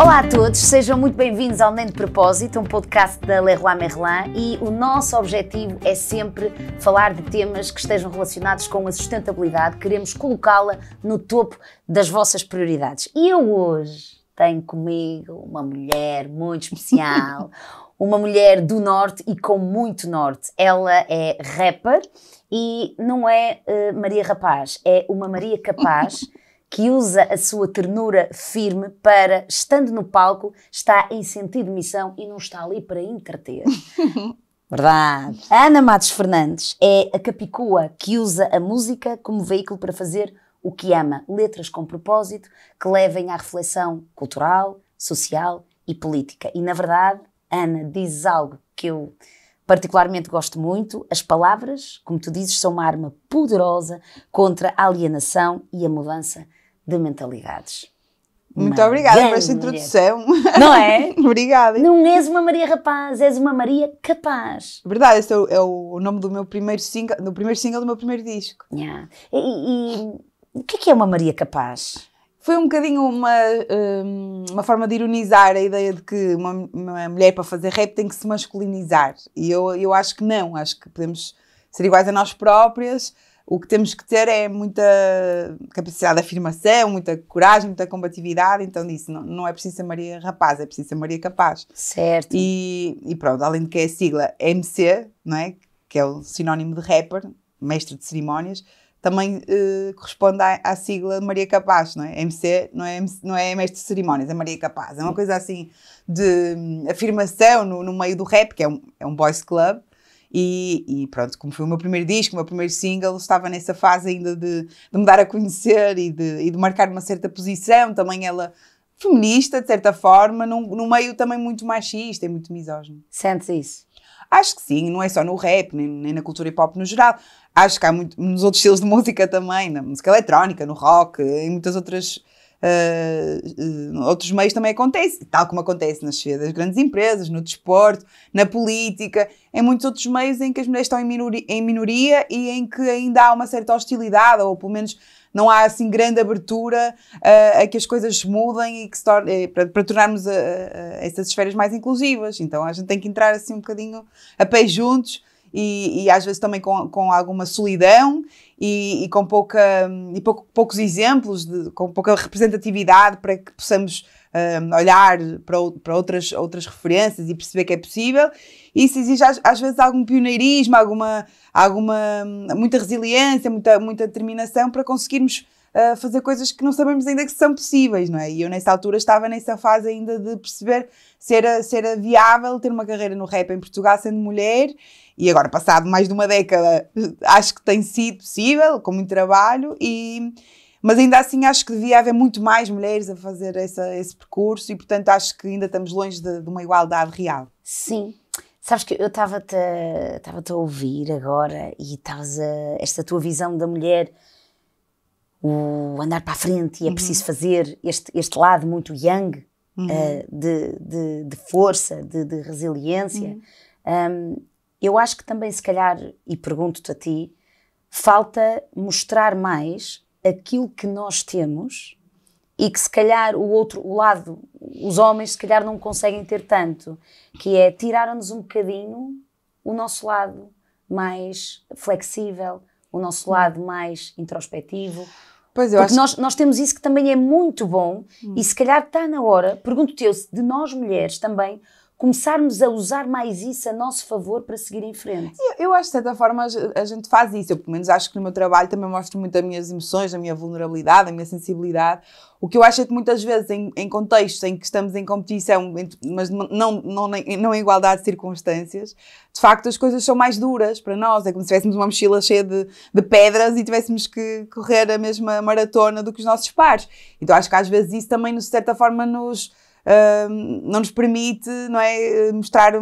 Olá a todos, sejam muito bem-vindos ao Nem de Propósito, um podcast da Leroy Merlin e o nosso objetivo é sempre falar de temas que estejam relacionados com a sustentabilidade, queremos colocá-la no topo das vossas prioridades. E eu hoje tenho comigo uma mulher muito especial, uma mulher do norte e com muito norte. Ela é rapper e não é uh, Maria Rapaz, é uma Maria Capaz. que usa a sua ternura firme para, estando no palco, está em sentido de missão e não está ali para entreter. Verdade. A Ana Matos Fernandes é a capicua que usa a música como veículo para fazer o que ama, letras com propósito que levem à reflexão cultural, social e política. E na verdade, Ana diz algo que eu particularmente gosto muito. As palavras, como tu dizes, são uma arma poderosa contra a alienação e a mudança de mentalidades. Muito uma obrigada por esta introdução. Mulher. Não é? obrigada. Não és uma Maria rapaz, és uma Maria capaz. Verdade, esse é o, é o nome do meu primeiro single, do primeiro single do meu primeiro disco. Yeah. E, e, o que é, que é uma Maria capaz? Foi um bocadinho uma, hum, uma forma de ironizar a ideia de que uma, uma mulher para fazer rap tem que se masculinizar. E eu, eu acho que não, acho que podemos ser iguais a nós próprias, o que temos que ter é muita capacidade de afirmação, muita coragem, muita combatividade. Então, disse, não, não é preciso ser Maria Rapaz, é preciso ser Maria Capaz. Certo. E, e pronto, além de que é a sigla MC, não é? que é o sinónimo de rapper, mestre de cerimónias, também eh, corresponde à, à, sigla Maria Capaz, não é? MC não é, não é mestre de cerimónias, é Maria Capaz. É uma coisa assim de hum, afirmação no, no meio do rap, que é um, é um boys club, e, e, pronto, como foi o meu primeiro disco, o meu primeiro single, estava nessa fase ainda de, de me dar a conhecer e de, e de marcar uma certa posição. Também ela feminista, de certa forma, num, num meio também muito machista e muito misógino. Sentes isso? Acho que sim, não é só no rap, nem, nem na cultura hip hop no geral. Acho que há muito, nos outros estilos de música também, na música eletrónica, no rock, em muitas outras uh, outros meios também acontece, tal como acontece nas das grandes empresas, no desporto, na política, em muitos outros meios em que as mulheres estão em minoria, em minoria e em que ainda há uma certa hostilidade, ou pelo menos não há assim grande abertura uh, a que as coisas mudem e que torne, para, para, tornarmos a, a essas esferas mais inclusivas. Então a gente tem que entrar assim um bocadinho a pé juntos e, e às vezes também com, com alguma solidão e, e com pouca, e pouco, poucos exemplos, de, com pouca representatividade para que possamos um, olhar para, para outras, outras referências e perceber que é possível. Isso exige às, às, vezes algum pioneirismo, alguma, alguma hum, muita resiliência, muita, muita determinação para conseguirmos a fazer coisas que não sabemos ainda que são possíveis, não é? E eu nessa altura estava nessa fase ainda de perceber se era, se era viável ter uma carreira no rap em Portugal sendo mulher e agora passado mais de uma década acho que tem sido possível, com muito trabalho e... Mas ainda assim acho que devia haver muito mais mulheres a fazer essa, esse percurso e, portanto, acho que ainda estamos longe de, de uma igualdade real. Sim, Sabes que eu estava-te a ouvir agora e estavas a. Esta tua visão da mulher o andar para a frente e é preciso uhum. fazer este, este lado muito yang uhum. uh, de, de, de, força, de, de resiliência. Uhum. Um, eu acho que também, se calhar, e pergunto-te a ti, falta mostrar mais aquilo que nós temos e que se calhar o outro o lado, os homens se calhar não conseguem ter tanto, que é tiraram-nos um bocadinho o nosso lado mais flexível, o nosso lado mais introspectivo. Pois eu Porque acho... nós, nós temos isso que também é muito bom hum. e se calhar está na hora, pergunto-te eu, de nós mulheres também começarmos a usar mais isso a nosso favor para seguir em frente. Eu, eu acho que de certa forma a gente faz isso, eu pelo menos acho que no meu trabalho também mostro muito as minhas emoções, a minha vulnerabilidade, a minha sensibilidade. O que eu acho é que muitas vezes em, em contextos em que estamos em competição, mas não, não, não em igualdade de circunstâncias, de facto as coisas são mais duras para nós, é como se tivéssemos uma mochila cheia de, de pedras e tivéssemos que correr a mesma maratona do que os nossos pares. Então acho que às vezes isso também de certa forma nos não nos permite não é, eh, mostrar eh,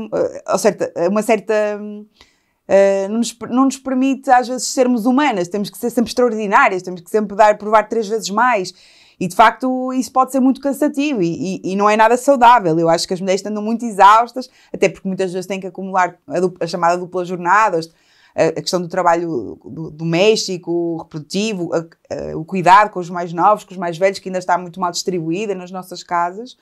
ou certa, eh, uma certa. Uh, não, nos, não, nos, permite às vezes sermos humanas, temos que ser sempre extraordinárias, temos que sempre dar, provar três vezes mais. E de facto isso pode ser muito cansativo e, e, e, não é nada saudável. Eu acho que as mulheres andam muito exaustas, até porque muitas vezes têm que acumular a, dupla, a chamada dupla jornada, a, a questão do trabalho doméstico, reprodutivo, a, o cuidado com os mais novos, com os mais velhos, que ainda está muito mal distribuída nas nossas casas.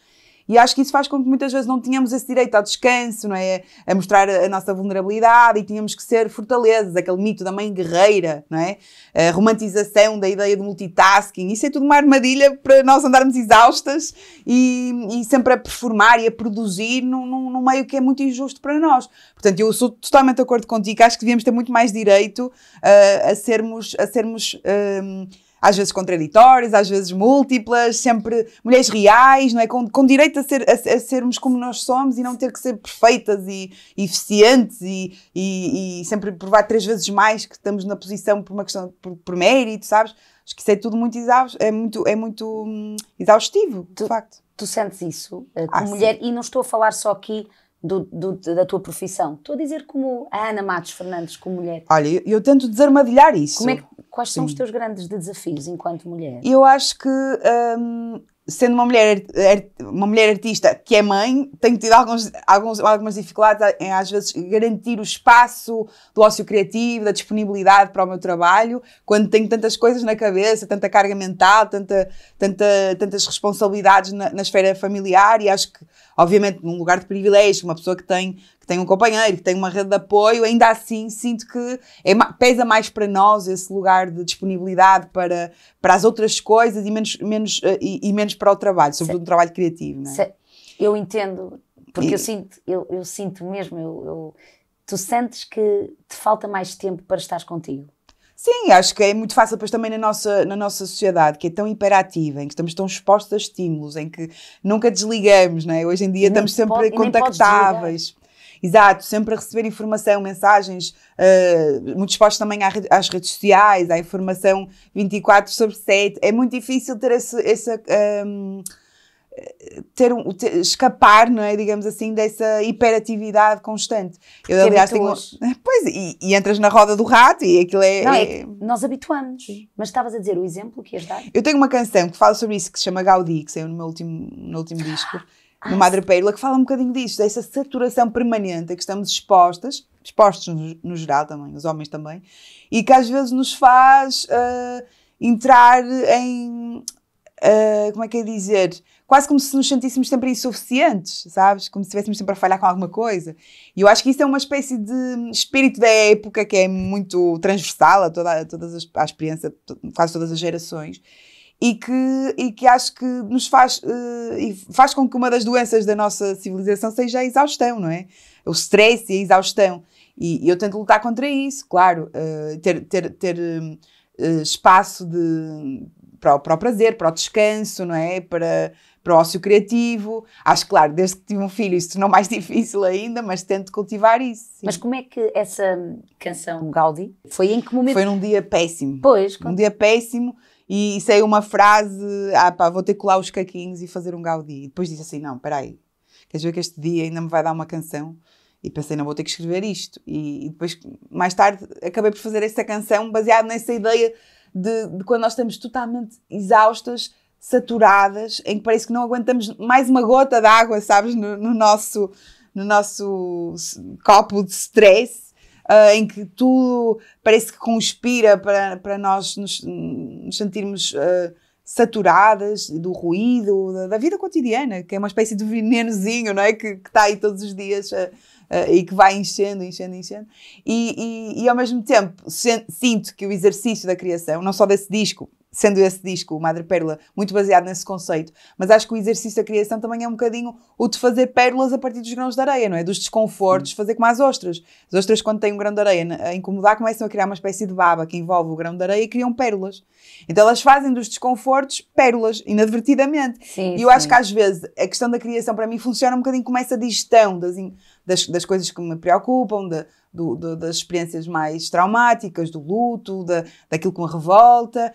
E acho que isso faz com que muitas vezes não tínhamos esse direito ao descanso, não é? A mostrar a nossa vulnerabilidade e tínhamos que ser fortalezas, aquele mito da mãe guerreira, não é? A romantização da ideia de multitasking, isso é tudo uma armadilha para nós andarmos exaustas e, e sempre a performar e a produzir num, num, num, meio que é muito injusto para nós. Portanto, eu sou totalmente de acordo contigo, acho que devíamos ter muito mais direito uh, a sermos, a sermos uh, às vezes contraditórias, às vezes múltiplas, sempre mulheres reais, não é? Com, com direito a, ser, a, a, sermos como nós somos e não ter que ser perfeitas e, eficientes e, e, e, sempre provar três vezes mais que estamos na posição por uma questão, por, por mérito, sabes? Acho que isso é tudo muito, exausto, é muito, é muito hum, exaustivo, tu, de facto. Tu sentes isso eh, como ah, mulher, sim. e não estou a falar só aqui do, do, da tua profissão. Estou a dizer como a Ana Matos Fernandes, como mulher. Olha, eu, eu tento desarmadilhar isso. Como é que Quais são os teus grandes desafios enquanto mulher? Eu acho que hum, sendo uma mulher, uma mulher artista que é mãe, tenho tido alguns, alguns, algumas dificuldades em, às vezes, garantir o espaço do ócio criativo, da disponibilidade para o meu trabalho, quando tenho tantas coisas na cabeça, tanta carga mental, tanta, tanta, tantas responsabilidades na, na esfera familiar e acho que, obviamente, num lugar de privilégio, uma pessoa que tem que tem um companheiro, que tem uma rede de apoio, ainda assim sinto que é, pesa mais para nós esse lugar de disponibilidade para, para as outras coisas e menos, menos, eh, e, e menos para o trabalho, sobretudo no trabalho criativo. Não é? Eu entendo, porque e... eu, sinto, eu, eu sinto mesmo, eu, eu, tu sentes que te falta mais tempo para estar contigo. Sim, acho que é muito fácil, pois também na nossa, na nossa sociedade, que é tão hiperativa, em que estamos tão expostos a estímulos, em que nunca desligamos, não é? Hoje em dia e estamos sempre pode, contactáveis. Exato, sempre a receber informação, mensagens, uh, muito expostos também às redes sociais, à informação 24 sobre 7. É muito difícil ter essa. Um, ehm, ter um, ter, escapar, não é? Digamos assim, dessa hiperatividade constante. Eu, é aliás, tenho. Pois, e, e, entras na roda do rato e aquilo é. Não, é, é... Nós habituamos. Sim. Mas estavas a dizer o exemplo que ias dar? Eu tenho uma canção que fala sobre isso, que se chama Gaudí, que saiu no meu último, no último disco no ah, Madre Pérola, que fala um bocadinho disso, dessa saturação permanente a que estamos expostas, expostos no, no, geral também, os homens também, e que às vezes nos faz uh, entrar em. Uh, como é que é dizer? Quase como se nos sentíssemos sempre insuficientes, sabes? Como se estivéssemos sempre a falhar com alguma coisa. E eu acho que isso é uma espécie de espírito da época que é muito transversal a toda, a, todas as, à experiência, quase todas as gerações e que, e que acho que nos faz, uh, e faz com que uma das doenças da nossa civilização seja a exaustão, não é? O stress e a exaustão. E, e eu tento lutar contra isso, claro, uh, ter, ter, ter uh, espaço de, para, para o prazer, para o descanso, não é? Para, para o ócio criativo. Acho, claro, desde que tive um filho isso tornou mais difícil ainda, mas tento cultivar isso. Sim. Mas como é que essa canção Gaudi foi em que momento? Foi num dia péssimo. Pois. um dia péssimo e isso uma frase, ah pá, vou ter que colar os caquinhos e fazer um gaudi E depois disse assim, não, espera aí, queres ver que este dia ainda me vai dar uma canção? E pensei, não vou ter que escrever isto. E, e depois, mais tarde, acabei por fazer essa canção baseada nessa ideia de, de, quando nós estamos totalmente exaustas, saturadas, em que parece que não aguentamos mais uma gota de água, sabes, no, no nosso, no nosso copo de stress uh, em que tudo parece que conspira para, para nós nos, nos sentirmos uh, saturadas do ruído, da, da, vida cotidiana, que é uma espécie de venenozinho, não é? Que está aí todos os dias uh, uh, e que vai enchendo, enchendo, enchendo. E, e, e ao mesmo tempo, sinto que o exercício da criação, não só desse disco, sendo esse disco, o Madre Pérola, muito baseado nesse conceito. Mas acho que o exercício da criação também é um bocadinho o de fazer pérolas a partir dos grãos de areia, não é? Dos desconfortos, hum. fazer como as ostras. As ostras, quando têm um grão de areia a incomodar, começam a criar uma espécie de baba que envolve o grão de areia e criam pérolas. Então elas fazem dos desconfortos pérolas, inadvertidamente. Sim, e eu sim. acho que às vezes a questão da criação para mim funciona um bocadinho como essa digestão das. In das, das coisas que me preocupam, de, do, das experiências mais traumáticas, do luto, da, daquilo que me revolta,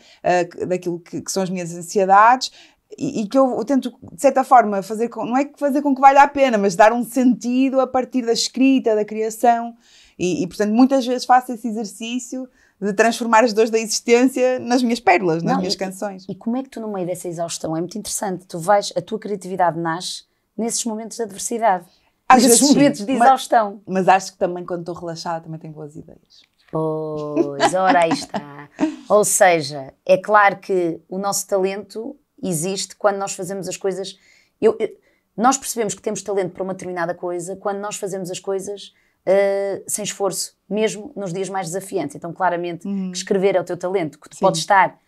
uh, daquilo que, que, são as minhas ansiedades. E, e que eu, eu, tento, de certa forma, fazer com, não é fazer com que valha a pena, mas dar um sentido a partir da escrita, da criação. E, e portanto, muitas vezes faço esse exercício de transformar as dores da existência nas minhas pérolas, nas não, minhas e, canções. E como é que tu, no meio dessa exaustão, é muito interessante, tu vais, a tua criatividade nasce nesses momentos de adversidade. Às vezes, vezes assim, medos de exaustão. Mas, mas, acho que também quando estou relaxada também tenho boas ideias. Pois, ora aí está. Ou seja, é claro que o nosso talento existe quando nós fazemos as coisas. Eu, eu, nós percebemos que temos talento para uma determinada coisa quando nós fazemos as coisas uh, sem esforço, mesmo nos dias mais desafiantes. Então, claramente, uhum. escrever é o teu talento, que tu Sim. podes estar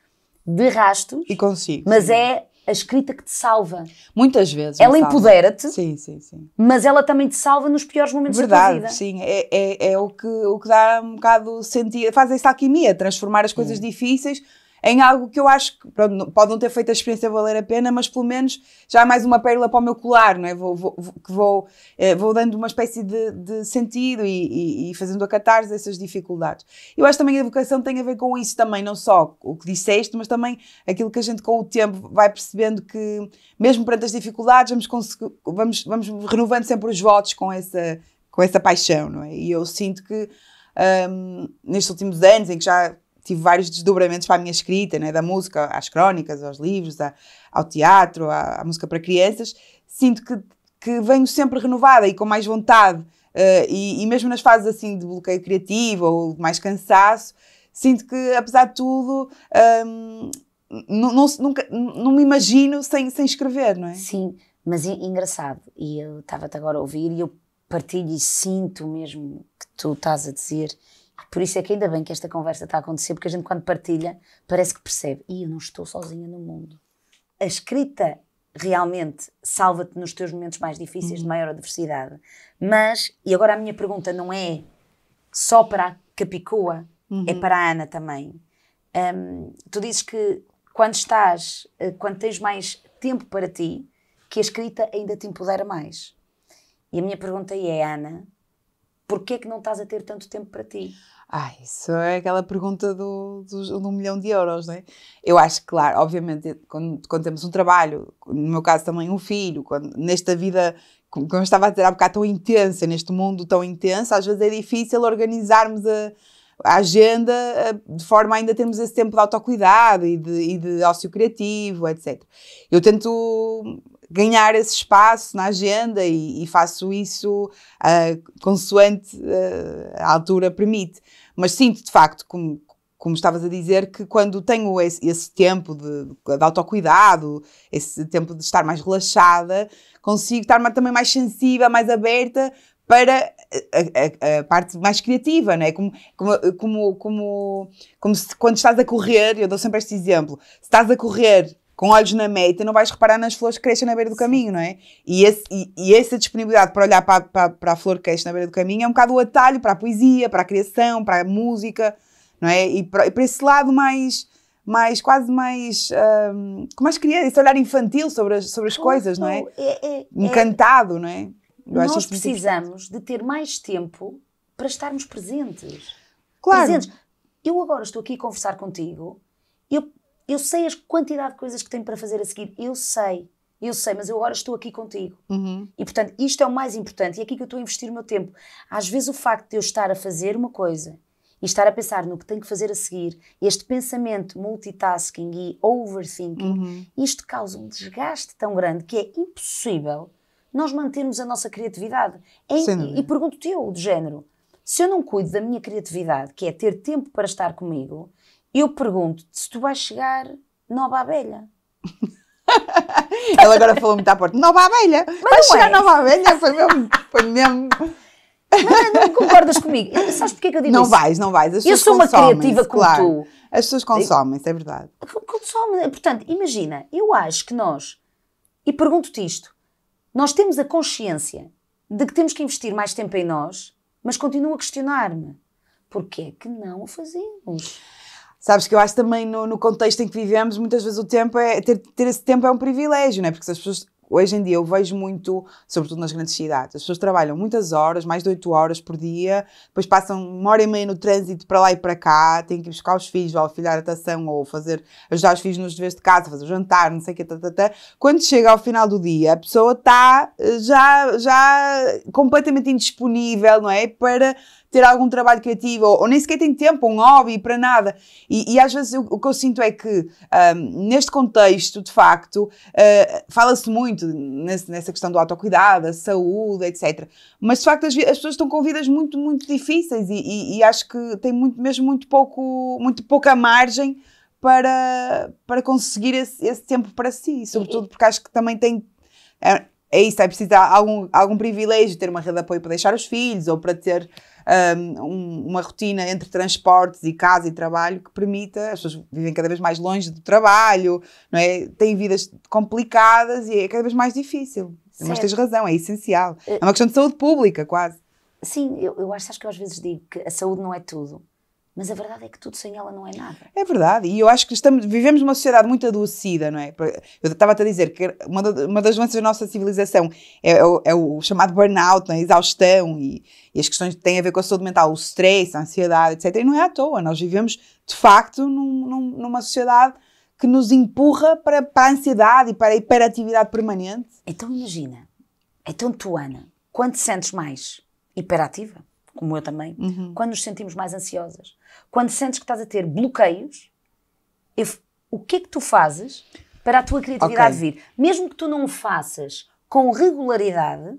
de rastos, e consigo, mas sim. é a escrita que te salva. Muitas vezes. Ela empodera-te. Sim, sim, sim. Mas ela também te salva nos piores momentos Verdade, da tua vida. Sim, é, é, é, o, que, o que dá um bocado sentido. Faz essa alquimia, transformar as coisas hum. difíceis em algo que eu acho que pronto, pode não ter feito a experiência valer a pena, mas pelo menos já é mais uma pérola para o meu colar, não é? Vou, vou que vou, eh, vou dando uma espécie de, de sentido e, e, e, fazendo a catarse essas dificuldades. Eu acho também que a vocação tem a ver com isso também, não só o que disseste, mas também aquilo que a gente com o tempo vai percebendo que, mesmo perante as dificuldades, vamos, vamos, vamos renovando sempre os votos com essa, com essa paixão, não é? E eu sinto que um, nestes últimos anos em que já tive vários desdobramentos para a minha escrita, né? da música às crónicas, aos livros, a, ao teatro, à, à, música para crianças, sinto que, que venho sempre renovada e com mais vontade. Uh, e, e, mesmo nas fases assim de bloqueio criativo ou mais cansaço, sinto que, apesar de tudo, um, ehm, não, não, nunca, não me imagino sem, sem escrever, não é? Sim, mas engraçado, e eu estava-te agora a ouvir e eu partilho e sinto mesmo que tu estás a dizer por isso é que ainda bem que esta conversa está a acontecer, porque a gente, quando partilha, parece que percebe: e eu não estou sozinha no mundo. A escrita realmente salva-te nos teus momentos mais difíceis, uhum. de maior adversidade. Mas, e agora a minha pergunta não é só para a Capicua, é uhum. é para a Ana também. Um, tu dizes que quando estás, eh, quando tens mais tempo para ti, que a escrita ainda te empodera mais. E a minha pergunta é, Ana, porquê é que não estás a ter tanto tempo para ti? Ah, isso é aquela pergunta do, do, do milhão de euros, não é? Eu acho que, claro, obviamente, quando, quando, temos um trabalho, no meu caso também um filho, quando, nesta vida, como eu estava a dizer há bocado, tão intensa, neste mundo tão intenso, às vezes é difícil organizarmos a, a agenda eh, de forma a ainda termos esse tempo de autocuidado e de, e de ócio criativo, etc. Eu tento ganhar esse espaço na agenda e, e faço isso uh, consoante uh, a altura permite. Mas sinto, de facto, como, como estavas a dizer, que quando tenho esse, esse tempo de, de autocuidado, esse tempo de estar mais relaxada, consigo estar também mais sensível, mais aberta para a, a, a, parte mais criativa, não é? Como, como, como, como, como se, quando estás a correr, eu dou sempre este exemplo, se estás a correr com olhos na meta, não vais reparar nas flores que crescem na beira do caminho, não é? E, esse, e, e essa disponibilidade para olhar para, para, para a flor que cresce na beira do caminho é um bocado o atalho para a poesia, para a criação, para a música, não é? E para, e para esse lado mais mais, quase mais, um, com mais criança, esse olhar infantil sobre as, sobre as oh, coisas, não é? é? é, é Encantado, é, não é? Eu nós precisamos de ter mais tempo para estarmos presentes. Claro. Presentes. Eu agora estou aqui a conversar contigo, eu eu sei a quantidade de coisas que tenho para fazer a seguir. Eu sei. Eu sei, mas eu agora estou aqui contigo. Uhum. E portanto, isto é o mais importante. E é aqui que eu estou a investir o meu tempo. Às vezes, o facto de eu estar a fazer uma coisa e estar a pensar no que tenho que fazer a seguir, este pensamento multitasking e overthinking, uhum. isto causa um desgaste tão grande que é impossível nós mantermos a nossa criatividade. É, e, e pergunto-te eu, do género, se eu não cuido da minha criatividade, que é ter tempo para estar comigo, eu pergunto se tu vais chegar nova abelha. Ela agora falou muito à porta. Nova abelha! Mas vais chegar é. nova abelha? Foi mesmo. Foi mesmo. Não, não concordas comigo? Sabes porquê que eu digo não isso? Não vais, não vais. As eu sou uma criativa como claro. tu. As pessoas consomem isso é verdade. Consomem. Portanto, imagina, eu acho que nós, e pergunto-te isto, nós temos a consciência de que temos que investir mais tempo em nós, mas continuo a questionar-me. Porquê é que não o fazemos? Sabes que eu acho também no, no, contexto em que vivemos, muitas vezes o tempo é. Ter, ter esse tempo é um privilégio, não é? Porque se as pessoas. Hoje em dia eu vejo muito, sobretudo nas grandes cidades, as pessoas trabalham muitas horas, mais de 8 horas por dia, depois passam uma hora e meia no trânsito para lá e para cá, têm que ir buscar os filhos, ou filhar a tação, ou fazer, ajudar os filhos nos deveres de casa, fazer o jantar, não sei o quê, tatatá. Tá, tá. Quando chega ao final do dia, a pessoa está eh, já, já completamente indisponível, não é? Para ter algum trabalho criativo, ou, ou nem sequer tem tempo, um hobby, para nada. E, e às vezes o que eu sinto é que, um, neste contexto, de facto, uh, fala-se muito nesse, nessa questão do autocuidado, a saúde, etc. Mas, de facto, as, as pessoas estão com vidas muito, muito difíceis e, e, e acho que tem muito, mesmo muito, pouco, muito pouca margem para, para conseguir esse, esse tempo para si, sobretudo porque acho que também tem. É, é isso, é preciso algum, algum privilégio, ter uma rede de apoio para deixar os filhos ou para ter hum, um, uma rotina entre transportes e casa e trabalho que permita, as pessoas vivem cada vez mais longe do trabalho, não é? têm vidas complicadas e é cada vez mais difícil. Certo. Mas tens razão, é essencial. Eh, é uma questão de saúde pública, quase. Sim, eu, eu acho, acho que eu às vezes digo que a saúde não é tudo. Mas a verdade é que tudo sem ela não é nada. É verdade, e eu acho que estamos, vivemos uma sociedade muito adoecida, não é? Eu estava-te a dizer que uma, das doenças da nossa civilização é, é, o, é o, chamado burnout, a é? exaustão e, e, as questões que têm a ver com a saúde mental, o stress, a ansiedade, etc. E não é à toa, nós vivemos de facto num, num, numa sociedade que nos empurra para, para a ansiedade e para a hiperatividade permanente. Então imagina, então é tu, Ana, quando te sentes mais hiperativa, como eu também, uhum. quando nos sentimos mais ansiosas, quando sentes que estás a ter bloqueios, o que é que tu fazes para a tua criatividade okay. vir? Mesmo que tu não o faças com regularidade,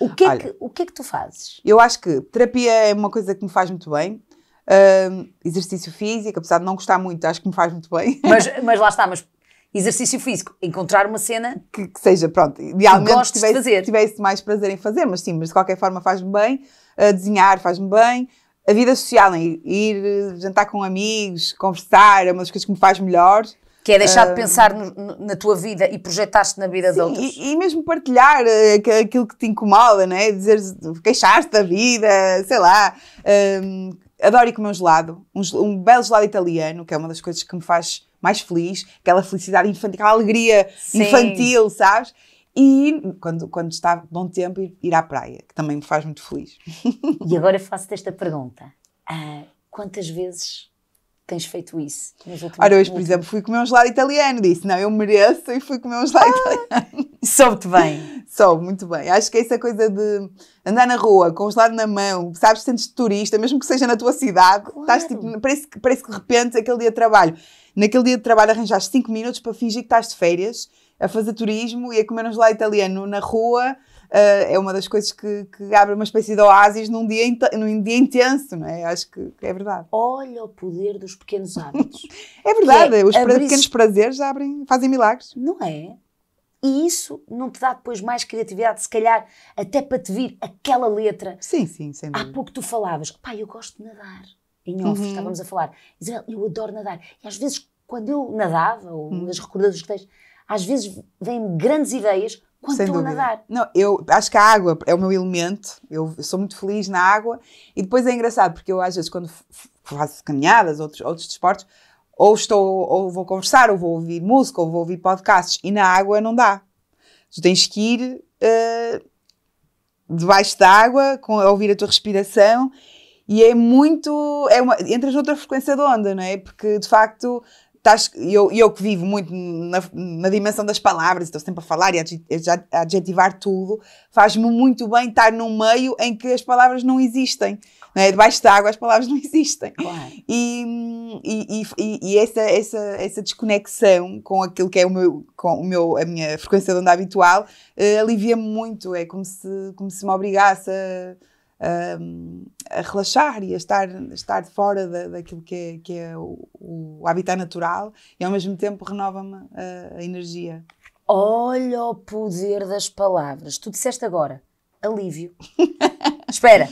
o que, é Olha, que, o que é que tu fazes? Eu acho que terapia é uma coisa que me faz muito bem. exercício físico, apesar de não gostar muito, acho que me faz muito bem. Mas, mas lá está, mas exercício físico, encontrar uma cena que, que seja, pronto, idealmente tivesse, tivesse mais prazer em fazer, mas sim, mas de qualquer forma faz-me bem, uh, desenhar faz-me bem, a vida social, né? ir, ir eh, jantar com amigos, conversar, é uma das coisas que me faz melhor. Que é deixar de ah, pensar no, na tua vida e projetar-te na vida sim, de outros. E, e mesmo partilhar uh, aquilo que te incomoda, né? Dizer, queixar-te da vida, sei lá. Hum, adoro ir comer um gelado, um, um, belo gelado italiano, que é uma das coisas que me faz mais feliz, aquela felicidade infantil, aquela alegria sim. infantil, sabes? e quando, quando está bom tempo ir à praia, que também me faz muito feliz. E agora faço-te esta pergunta. Ah, quantas vezes tens feito isso Ora, hoje, por exemplo, fui comer um gelado italiano, disse, não, eu mereço e fui comer um gelado ah, italiano. Soube-te bem. Soube, muito bem. Acho que é essa coisa de andar na rua com o gelado na mão, sabes, sentes-te turista, mesmo que seja na tua cidade, claro. estás tipo, parece, parece que de repente aquele dia de trabalho, naquele dia de trabalho arranjaste 5 minutos para fingir que estás de férias a fazer turismo e a comer lá gelado italiano na rua. Uh, é uma das coisas que, que, abre uma espécie de oásis num dia, num dia intenso, não é? Acho que é verdade. Olha o poder dos pequenos hábitos. é verdade, é, os pequenos prazeres abrem, fazem milagres. Não é? E isso não te dá depois mais criatividade, se calhar até para te vir aquela letra. Sim, sim, sem dúvida. Há pouco tu falavas, pai eu gosto de nadar. Em off uhum. estávamos a falar. Isabel, eu adoro nadar. E às vezes, quando eu nadava, ou uhum. nas recordações que tens, às vezes vêm grandes ideias quando Sem estou dúvida. a nadar. Não, eu acho que a água é o meu elemento, eu sou muito feliz na água e depois é engraçado porque eu às vezes quando faço caminhadas, outros, outros desportos, ou estou, ou vou conversar, ou vou ouvir música, ou vou ouvir podcasts e na água não dá. Tu tens que ir uh, debaixo da água, com, ouvir a tua respiração e é muito, é uma, entras noutra frequência de onda, não é? Porque de facto estás, eu, eu que vivo muito na, na dimensão das palavras, estou sempre a falar e a adjetivar tudo, faz-me muito bem estar num meio em que as palavras não existem. Não é? Debaixo da água as palavras não existem. Claro. E, e, e, e, essa, essa, essa desconexão com aquilo que é o meu, com o meu, a minha frequência de onda habitual uh, alivia-me muito. É como se, como se me obrigasse a a, relaxar e a estar, estar fora da, daquilo que é, que é o, o, habitat natural e ao mesmo tempo renova-me a, a energia. Olha o poder das palavras. Tu disseste agora alívio. Espera,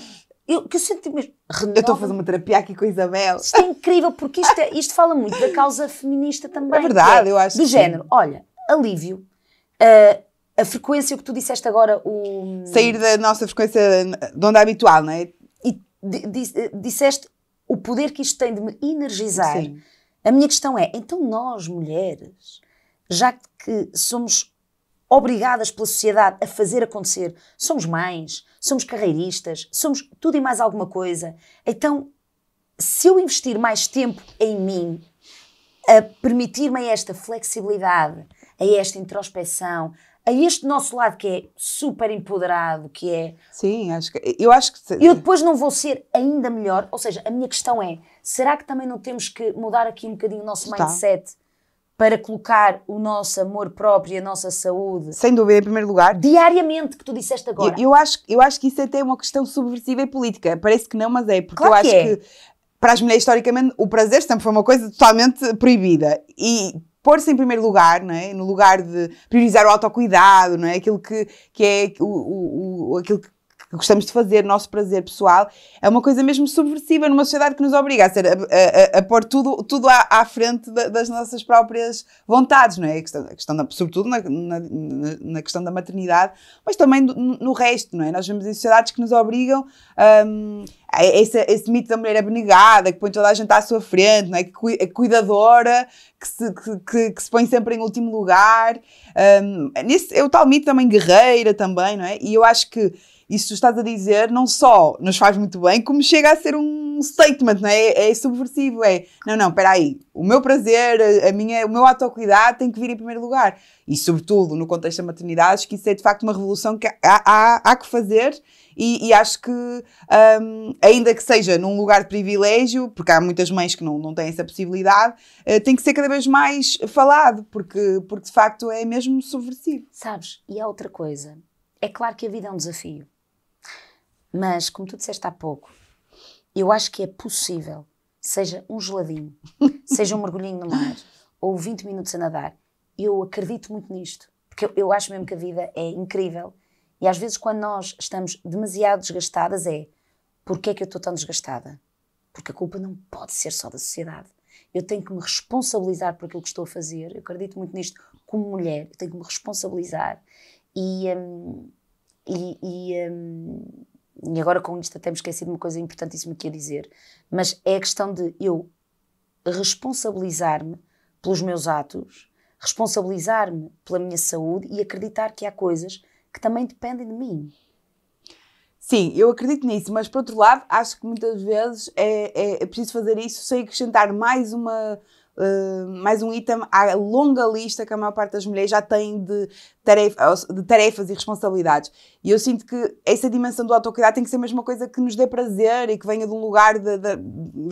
eu, que eu senti mesmo. Renova. Eu estou a fazer uma terapia aqui com a Isabel. Isto é incrível, porque isto, é, isto fala muito da causa feminista também. É verdade, é, eu acho. Do género, sim. olha, alívio, uh, a frequência que tu disseste agora, o... Sair da nossa frequência de onda é habitual, não é? E disseste o poder que isto tem de me energizar. Sim. A minha questão é, então nós, mulheres, já que somos obrigadas pela sociedade a fazer acontecer, somos mães, somos carreiristas, somos tudo e mais alguma coisa, então se eu investir mais tempo em mim, a permitir-me esta flexibilidade, a esta introspecção, a este nosso lado que é super empoderado, que é. Sim, acho que, eu acho que. Eu depois não vou ser ainda melhor. Ou seja, a minha questão é: será que também não temos que mudar aqui um bocadinho o nosso tá. mindset para colocar o nosso amor próprio e a nossa saúde? Sem dúvida, em primeiro lugar. Diariamente, que tu disseste agora. Eu, eu acho, eu acho que isso é até é uma questão subversiva e política. Parece que não, mas é. Porque claro eu acho que, é. que para as mulheres, historicamente, o prazer sempre foi uma coisa totalmente proibida. E pôr-se em primeiro lugar, não é? no lugar de priorizar o autocuidado, não é? aquilo que, que é o, o, o aquilo que que gostamos de fazer, nosso prazer pessoal, é uma coisa mesmo subversiva numa sociedade que nos obriga a, ser, a, a, a pôr tudo, tudo à, à frente da, das nossas próprias vontades, não é? A questão, a questão da, sobretudo na, na, na, questão da maternidade, mas também do, no resto, não é? Nós vemos em sociedades que nos obrigam um, a esse, esse, mito da mulher abnegada, que põe toda a gente à sua frente, não é? que, cuidadora, que se, que, que, que se põe sempre em último lugar. Um, nesse, é o tal mito também guerreira, também, não é? E eu acho que isso estás a dizer não só nos faz muito bem, como chega a ser um statement, não é? É, é subversivo, é não, não, espera aí, o meu prazer, a minha, o meu autocuidado tem que vir em primeiro lugar. E sobretudo no contexto da maternidade, acho que isso é de facto uma revolução que há, há, há que fazer e, e, acho que, um, ainda que seja num lugar de privilégio, porque há muitas mães que não, não têm essa possibilidade, uh, tem que ser cada vez mais falado, porque, porque de facto é mesmo subversivo. Sabes, e há outra coisa. É claro que a vida é um desafio. Mas, como tu disseste há pouco, eu acho que é possível, seja um geladinho, seja um mergulhinho no mar, ou 20 minutos a nadar. Eu acredito muito nisto, porque eu, acho mesmo que a vida é incrível. E às vezes, quando nós estamos demasiado desgastadas, é porque é que eu estou tão desgastada? Porque a culpa não pode ser só da sociedade. Eu tenho que me responsabilizar por aquilo que estou a fazer. Eu acredito muito nisto como mulher. Eu tenho que me responsabilizar. E, hum, e, e, hum, e agora com isto até me esqueci de uma coisa importantíssima que ia dizer, mas é a questão de eu responsabilizar-me pelos meus atos, responsabilizar-me pela minha saúde e acreditar que há coisas que também dependem de mim. Sim, eu acredito nisso, mas por outro lado, acho que muitas vezes é, é, é preciso fazer isso sem acrescentar mais uma, Uh, mais um item à longa lista que a maior parte das mulheres já tem de tarefas, tarefas e responsabilidades. E eu sinto que essa dimensão do autocuidado tem que ser a mesma coisa que nos dê prazer e que venha de um lugar, de, de,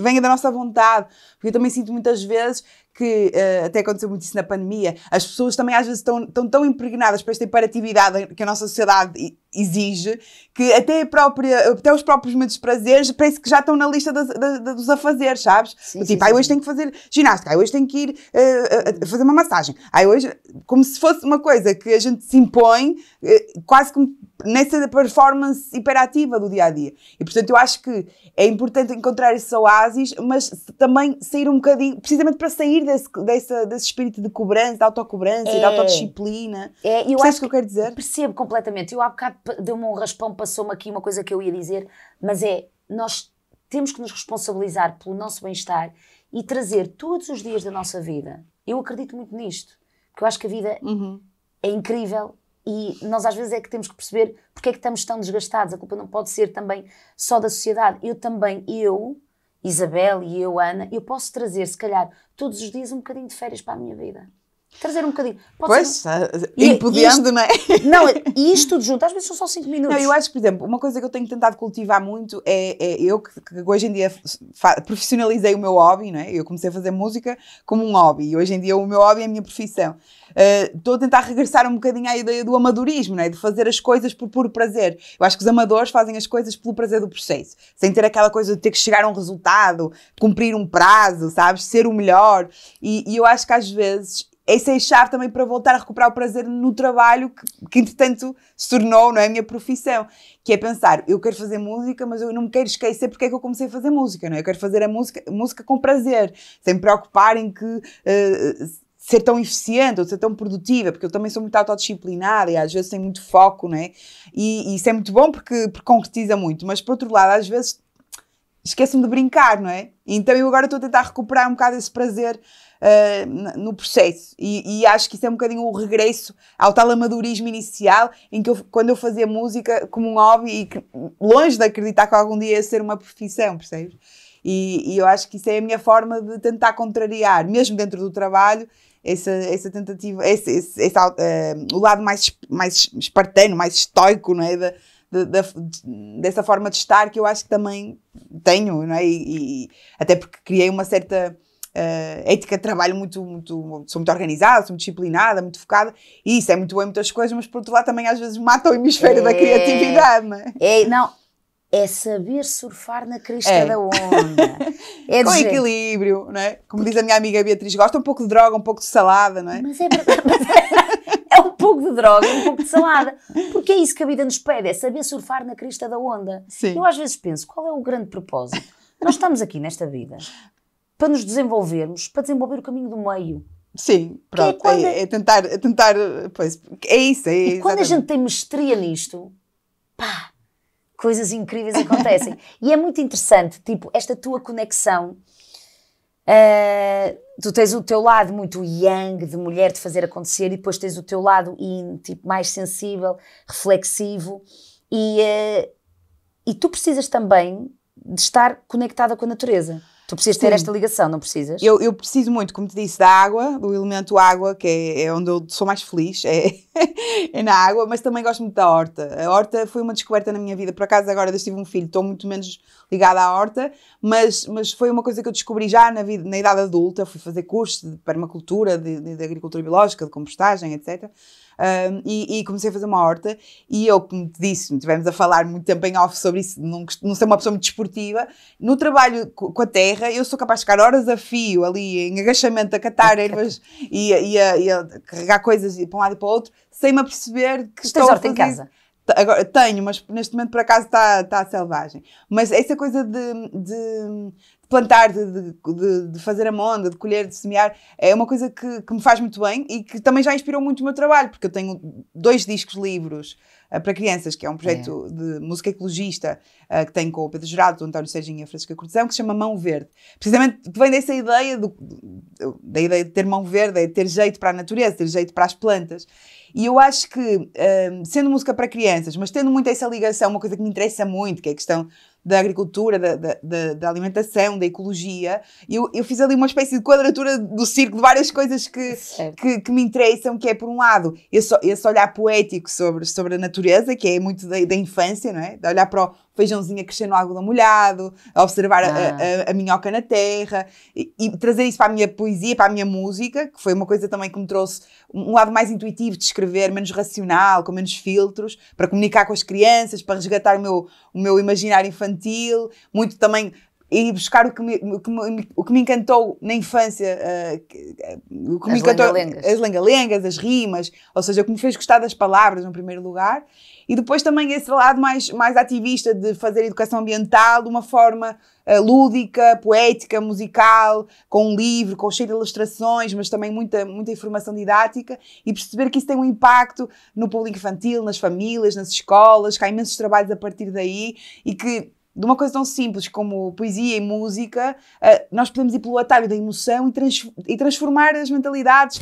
venha da nossa vontade. Porque eu também sinto muitas vezes que, uh, até aconteceu muito isso na pandemia, as pessoas também às vezes estão, estão tão impregnadas para esta imperatividade que a nossa sociedade exige, que até, própria, até os próprios meus prazeres parece que já estão na lista das, das, dos afazeres, sabes? Sim, tipo, sim, ai, hoje tenho que fazer ginástica, ai, hoje tenho que ir uh, uh, fazer uma massagem, ai, hoje... Como se fosse uma coisa que gente se impõe eh, quase que nessa performance hiperativa do dia a dia. E portanto eu acho que é importante encontrar esses oásis, mas também sair um bocadinho, precisamente para sair desse, desse, desse espírito de cobrança, de autocobrança, é, de autodisciplina. É, eu acho que, que eu quero dizer? Percebo completamente. Eu há bocado deu-me um raspão, passou-me aqui uma coisa que eu ia dizer, mas é, nós temos que nos responsabilizar pelo nosso bem-estar e trazer todos os dias da nossa vida. Eu acredito muito nisto, porque eu acho que a vida uhum é incrível e nós às vezes é que temos que perceber porque é que estamos tão desgastados. A culpa não pode ser também só da sociedade. Eu também, eu, Isabel e eu, Ana, eu posso trazer, se calhar, todos os dias um bocadinho de férias para a minha vida trazer um bocadinho. Pode pois, ser... Ah, é não é? Não, e isto tudo junto, às vezes são só 5 minutos. Não, eu acho que, por exemplo, uma coisa que eu tenho tentado cultivar muito é, é eu que, que, hoje em dia profissionalizei o meu hobby, não é? Eu comecei a fazer música como um hobby e hoje em dia o meu hobby é a minha profissão. Ah, estou uh, a tentar regressar um bocadinho à ideia do amadorismo, não é? De fazer as coisas por puro prazer. Eu acho que os amadores fazem as coisas pelo prazer do processo, sem ter aquela coisa de ter que chegar a um resultado, cumprir um prazo, sabes? Ser o melhor. e, e eu acho que às vezes essa é chave também para voltar a recuperar o prazer no trabalho que, que entretanto se tornou não é, a minha profissão, que é pensar, eu quero fazer música, mas eu não me quero esquecer porque é que eu comecei a fazer música, não é? Eu quero fazer a música, música com prazer, sem me preocupar em que uh, ser tão eficiente ou ser tão produtiva, porque eu também sou muito autodisciplinada e às vezes tenho muito foco, não é? E, e isso é muito bom porque, porque concretiza muito, mas por outro lado, às vezes esqueço-me de brincar, não é? Então eu agora estou a tentar recuperar um bocado esse prazer uh, no processo. E, e, acho que isso é um bocadinho o regresso ao tal amadurismo inicial, em que eu, quando eu fazia música como um hobby e que, longe de acreditar que algum dia ia ser uma profissão, percebes? E, e, eu acho que isso é a minha forma de tentar contrariar, mesmo dentro do trabalho, essa, essa tentativa, esse, esse, esse uh, o lado mais, mais espartano, mais estoico, não é? De, de, de, dessa forma de estar que eu acho que também tenho, não é? E, e até porque criei uma certa uh, ética de trabalho muito, muito, sou muito organizada, sou muito disciplinada, muito focada, e isso é muito bom em muitas coisas, mas por outro lado também às vezes mata o hemisfério é, da criatividade, não é? é? Não, é saber surfar na crista é. da onda. É Com equilíbrio, não é? Como diz a minha amiga Beatriz, gosta um pouco de droga, um pouco de salada, não é? Mas é, mas é, é um pouco de droga, um pouco de salada. Porque é isso que a vida nos pede, é saber surfar na crista da onda. Sim. Eu às vezes penso, qual é o grande propósito? Nós estamos aqui nesta vida para nos desenvolvermos, para desenvolver o caminho do meio. Sim, é pronto, é, é, tentar, tentar, pois, é isso, é E quando exatamente. a gente tem mestria nisto, coisas incríveis acontecem. e é muito interessante, tipo, esta tua conexão. Uh, tu tens o teu lado muito yang, de mulher, de fazer acontecer, e depois tens o teu lado yin tipo, mais sensível, reflexivo, e, uh, e tu precisas também de estar conectada com a natureza. Tu precisas Sim. ter esta ligação, não precisas? Eu, eu, preciso muito, como te disse, da água, do elemento água, que é, é onde eu sou mais feliz, é, é, na água, mas também gosto muito da horta. A horta foi uma descoberta na minha vida. Por acaso, agora eu tive um filho, estou muito menos ligada à horta, mas, mas foi uma coisa que eu descobri já na, vida, na idade adulta. Fui fazer cursos de permacultura, de, de agricultura biológica, de compostagem, etc. Um, e, e, comecei a fazer uma horta. E eu, como te disse, tivemos a falar muito tempo em off sobre isso, não, não ser uma pessoa muito desportiva. No trabalho com a terra, eu sou capaz de ficar horas a fio ali, em agachamento, a catar ervas e, e, a, e a carregar coisas para um lado e para o outro, sem me aperceber que estou estou horta em casa? Agora, tenho, mas neste momento por acaso está tá selvagem. Mas essa coisa de, de plantar, de, de, de, fazer a monda, de colher, de semear, é uma coisa que, que, me faz muito bem e que também já inspirou muito o meu trabalho, porque eu tenho dois discos livros uh, para crianças, que é um projeto é. de música ecologista uh, que tenho com o Pedro Gerardo, o António Serginho e a Francisca Cortesão, que se chama Mão Verde. Precisamente vem dessa ideia, do, da ideia de ter mão verde, é ter jeito para a natureza, ter jeito para as plantas. E eu acho que, uh, sendo música para crianças, mas tendo muito essa ligação, uma coisa que me interessa muito, que é a questão da agricultura, da, da, da, alimentação, da ecologia. Eu, eu fiz ali uma espécie de quadratura do círculo de várias coisas que, que, que, me interessam, que é, por um lado, esse, esse olhar poético sobre, sobre a natureza, que é muito da, da infância, não é? De olhar para o, feijãozinho a crescer no algodão molhado, a observar ah. a, a, a, minhoca na terra e, e, trazer isso para a minha poesia, para a minha música, que foi uma coisa também que me trouxe um lado mais intuitivo de escrever, menos racional, com menos filtros, para comunicar com as crianças, para resgatar o meu, o meu imaginário infantil, muito também e buscar o que me, o que me, o que me encantou na infância, uh, o que as me encantou, lenga as lengalengas, as rimas, ou seja, o que me fez gostar das palavras, no primeiro lugar, e depois também esse lado mais, mais ativista de fazer educação ambiental de uma forma uh, lúdica, poética, musical, com um livro, com cheio de ilustrações, mas também muita, muita informação didática, e perceber que isso tem um impacto no público infantil, nas famílias, nas escolas, que há imensos trabalhos a partir daí, e que de uma coisa tão simples como poesia e música, eh, nós podemos ir pelo atalho da emoção e, trans, e transformar as mentalidades,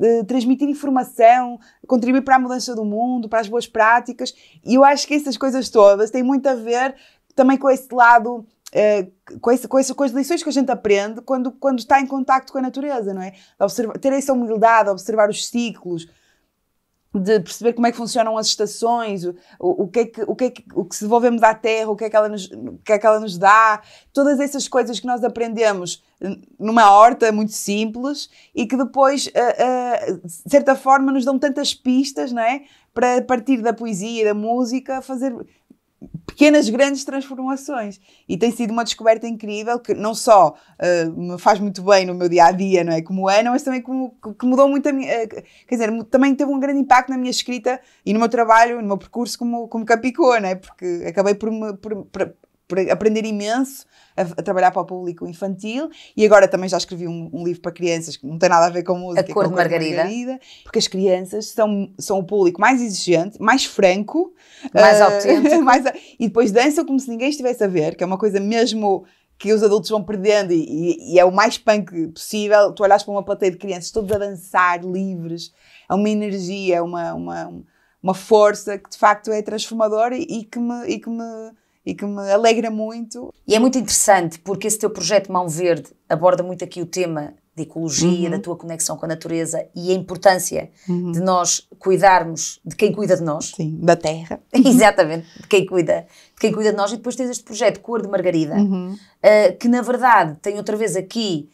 eh, transmitir informação, contribuir para a mudança do mundo, para as boas práticas. E eu acho que essas coisas todas têm muito a ver também com esse lado Uh, com, esse, com, esse, com as lições que a gente aprende quando, quando está em contacto com a natureza, não é? Observa, ter essa humildade, observar os ciclos, de perceber como é que funcionam as estações, o, o, que, é que, o, que, é que, o que se devolvemos à Terra, o que, é que ela nos, o que é que ela nos dá, todas essas coisas que nós aprendemos numa horta muito simples e que depois, uh, uh, de certa forma, nos dão tantas pistas, não é? Para partir da poesia e da música, fazer pequenas, grandes transformações. E tem sido uma descoberta incrível que não só uh, me faz muito bem no meu dia a dia, não é? Como Ana, é, mas também como, que mudou muito a minha. Uh, quer dizer, também teve um grande impacto na minha escrita e no meu trabalho, no meu percurso como, como Capicô, não é? Porque acabei por me. Por, por, aprender imenso a, a, trabalhar para o público infantil e agora também já escrevi um, um, livro para crianças que não tem nada a ver com música. A cor, com a cor de Margarida. Porque as crianças são, são o público mais exigente, mais franco, mais uh, autêntico. mais, e depois dançam como se ninguém estivesse a ver, que é uma coisa mesmo que os adultos vão perdendo e, e, é o mais punk possível. Tu olhas para uma plateia de crianças todos a dançar, livres, é uma energia, é uma, uma, uma força que de facto é transformadora e, e que me. E que me e que me alegra muito. E é muito interessante porque esse teu projeto Mão Verde aborda muito aqui o tema de ecologia, uhum. da tua conexão com a natureza e a importância uhum. de nós cuidarmos de quem cuida de nós. Sim, da terra. Exatamente, de quem cuida de quem cuida de nós. E depois tens este projeto Cor de Margarida, uhum. uh, que na verdade tem outra vez aqui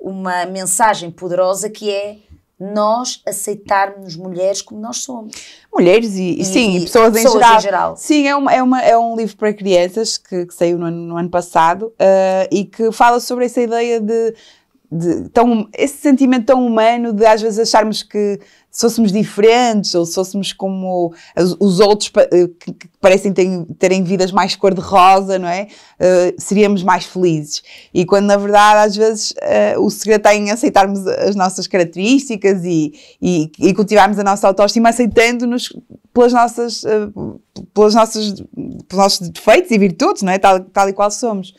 uh, uma mensagem poderosa que é nós aceitarmos mulheres como nós somos. Mulheres e, e sim, e pessoas, pessoas em, geral. em, geral. Sim, é, uma, é, uma, é um livro para crianças que, que saiu no, no ano passado uh, e que fala sobre essa ideia de de, tão, esse sentimento tão humano de às vezes acharmos que se fôssemos diferentes ou se fôssemos como os, os outros eh, que, que parecem ter, terem vidas mais cor-de-rosa, não é? Uh, seríamos mais felizes. E quando na verdade às vezes uh, o segredo está em aceitarmos as nossas características e, e, e cultivarmos a nossa autoestima aceitando-nos pelas nossas, uh, pelas nossas, pelos nossos defeitos e virtudes, não é? Tal, tal e qual somos.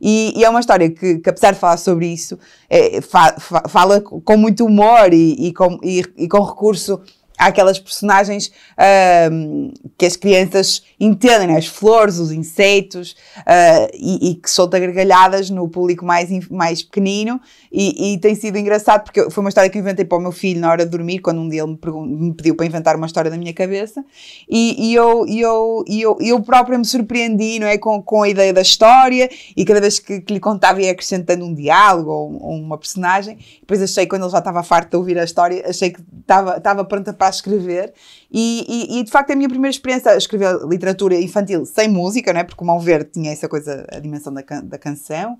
E, e é uma história que, que, apesar de falar sobre isso, é, fa, fa, fala com muito humor e, e, com, e com recurso aquelas personagens uh, que as crianças entendem, né? as flores, os insetos, uh, e, e, que solta gargalhadas no público mais, mais pequenino. E, e, tem sido engraçado, porque foi uma história que eu inventei para o meu filho na hora de dormir, quando um dia ele me, me pediu para inventar uma história da minha cabeça. E, e eu, eu, eu, eu própria me surpreendi não é? com, com a ideia da história, e cada vez que, que lhe contava ia acrescentando um diálogo ou, ou uma personagem. Depois achei, quando ele já estava farto de ouvir a história, achei que estava, estava pronta para a escrever. E, e, e, de facto, é a minha primeira experiência a escrever literatura infantil sem música, não é? Porque o Mão Verde tinha essa coisa, a dimensão da, can, da canção.